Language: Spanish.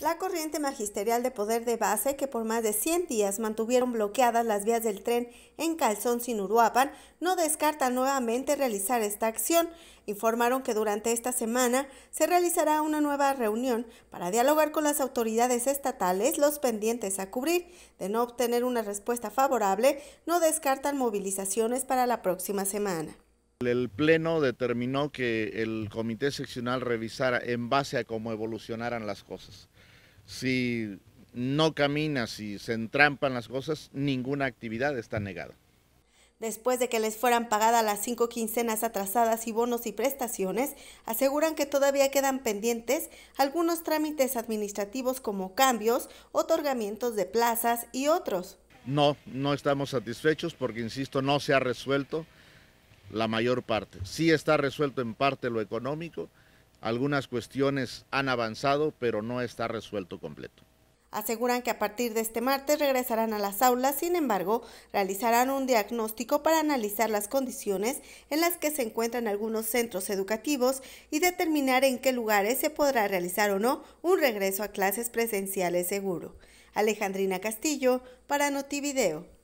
La corriente magisterial de poder de base, que por más de 100 días mantuvieron bloqueadas las vías del tren en Calzón sin Uruapan no descarta nuevamente realizar esta acción. Informaron que durante esta semana se realizará una nueva reunión para dialogar con las autoridades estatales los pendientes a cubrir. De no obtener una respuesta favorable, no descartan movilizaciones para la próxima semana. El Pleno determinó que el Comité Seccional revisara en base a cómo evolucionaran las cosas. Si no camina, si se entrampan las cosas, ninguna actividad está negada. Después de que les fueran pagadas las cinco quincenas atrasadas y bonos y prestaciones, aseguran que todavía quedan pendientes algunos trámites administrativos como cambios, otorgamientos de plazas y otros. No, no estamos satisfechos porque, insisto, no se ha resuelto la mayor parte. Sí está resuelto en parte lo económico, algunas cuestiones han avanzado, pero no está resuelto completo. Aseguran que a partir de este martes regresarán a las aulas, sin embargo, realizarán un diagnóstico para analizar las condiciones en las que se encuentran algunos centros educativos y determinar en qué lugares se podrá realizar o no un regreso a clases presenciales seguro. Alejandrina Castillo, para Notivideo.